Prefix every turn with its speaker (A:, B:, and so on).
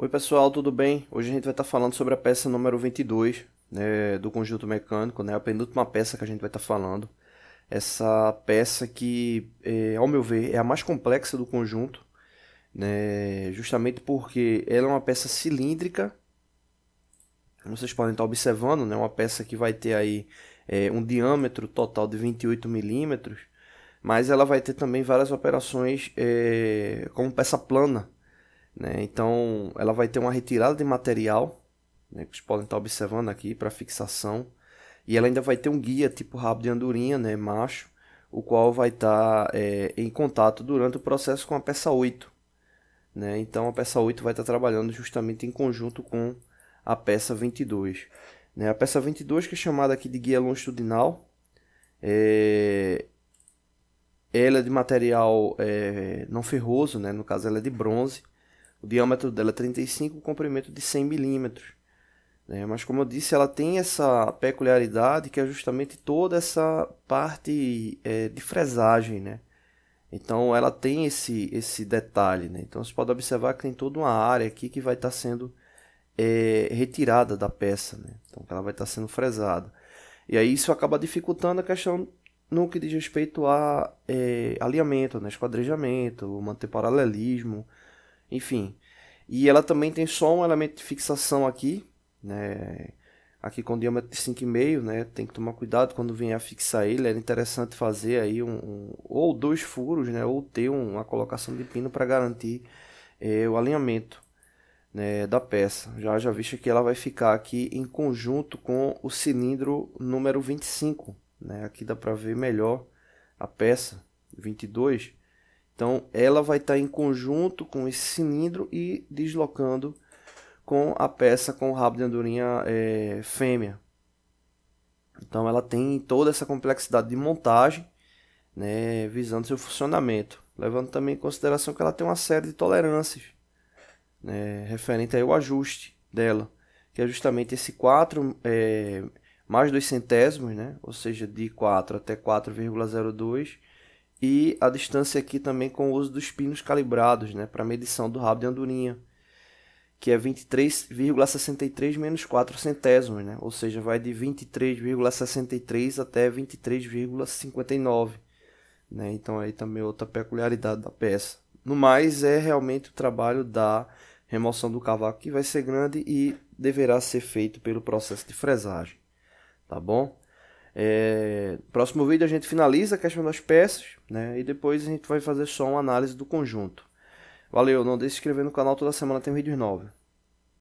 A: Oi pessoal, tudo bem? Hoje a gente vai estar tá falando sobre a peça número 22 né, do conjunto mecânico, né, a penúltima peça que a gente vai estar tá falando. Essa peça que, é, ao meu ver, é a mais complexa do conjunto, né, justamente porque ela é uma peça cilíndrica, como vocês podem estar tá observando, né, uma peça que vai ter aí é, um diâmetro total de 28 milímetros, mas ela vai ter também várias operações é, como peça plana, né? Então, ela vai ter uma retirada de material, né, que vocês podem estar observando aqui, para fixação. E ela ainda vai ter um guia tipo rabo de andorinha, né, macho, o qual vai estar tá, é, em contato durante o processo com a peça 8. Né? Então, a peça 8 vai estar tá trabalhando justamente em conjunto com a peça 22. Né? A peça 22, que é chamada aqui de guia longitudinal, é, ela é de material é, não ferroso, né? no caso ela é de bronze, o diâmetro dela é 35, o comprimento de 100 milímetros. Né? Mas como eu disse, ela tem essa peculiaridade que é justamente toda essa parte é, de fresagem, né? Então ela tem esse, esse detalhe, né? Então você pode observar que tem toda uma área aqui que vai estar tá sendo é, retirada da peça, né? Então ela vai estar tá sendo fresada. E aí isso acaba dificultando a questão no que diz respeito a é, alinhamento, né? esquadrejamento, manter paralelismo, enfim. E ela também tem só um elemento de fixação aqui, né? Aqui com diâmetro de 5,5, né? Tem que tomar cuidado quando vier a fixar ele. É interessante fazer aí um, um ou dois furos, né? Ou ter uma colocação de pino para garantir é, o alinhamento né, da peça. Já já visto que ela vai ficar aqui em conjunto com o cilindro número 25, né? Aqui dá para ver melhor a peça 22. Então, ela vai estar tá em conjunto com esse cilindro e deslocando com a peça com o rabo de andorinha é, fêmea. Então, ela tem toda essa complexidade de montagem, né, visando seu funcionamento, levando também em consideração que ela tem uma série de tolerâncias, né, referente ao ajuste dela, que é justamente esse 4 é, mais 2 centésimos, né, ou seja, de 4 até 4,02 e a distância aqui também com o uso dos pinos calibrados né, para medição do rabo de andorinha, que é 23,63 menos 4 centésimos, né, ou seja, vai de 23,63 até 23,59. Né, então aí também outra peculiaridade da peça. No mais, é realmente o trabalho da remoção do cavaco que vai ser grande e deverá ser feito pelo processo de fresagem. Tá bom? É, próximo vídeo a gente finaliza a questão das peças, né? E depois a gente vai fazer só uma análise do conjunto. Valeu, não deixe de se inscrever no canal, toda semana tem vídeos novos.